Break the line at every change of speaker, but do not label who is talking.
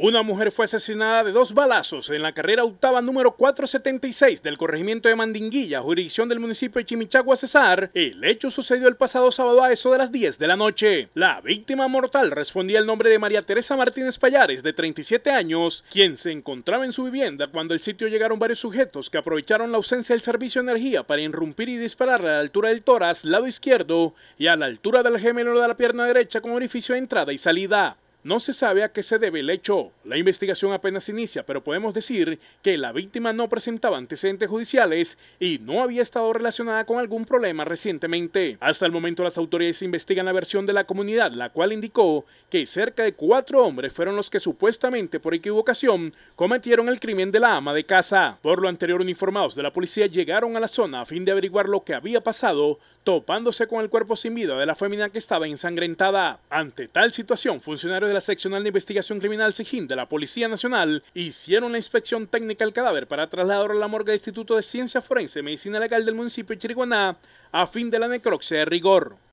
Una mujer fue asesinada de dos balazos en la carrera octava número 476 del corregimiento de Mandinguilla, jurisdicción del municipio de Chimichagua, Cesar. El hecho sucedió el pasado sábado a eso de las 10 de la noche. La víctima mortal respondía el nombre de María Teresa Martínez Payares, de 37 años, quien se encontraba en su vivienda cuando al sitio llegaron varios sujetos que aprovecharon la ausencia del servicio de energía para irrumpir y disparar a la altura del tórax, lado izquierdo, y a la altura del gemelo de la pierna derecha con orificio de entrada y salida. No se sabe a qué se debe el hecho. La investigación apenas inicia, pero podemos decir que la víctima no presentaba antecedentes judiciales y no había estado relacionada con algún problema recientemente. Hasta el momento las autoridades investigan la versión de la comunidad, la cual indicó que cerca de cuatro hombres fueron los que supuestamente por equivocación cometieron el crimen de la ama de casa. Por lo anterior, uniformados de la policía llegaron a la zona a fin de averiguar lo que había pasado, topándose con el cuerpo sin vida de la fémina que estaba ensangrentada. Ante tal situación, funcionarios de la Seccional de Investigación Criminal SIGIN de la Policía Nacional hicieron una inspección técnica al cadáver para trasladarlo a la morgue del Instituto de Ciencia Forense y Medicina Legal del municipio de Chiriguaná a fin de la necropsia de rigor.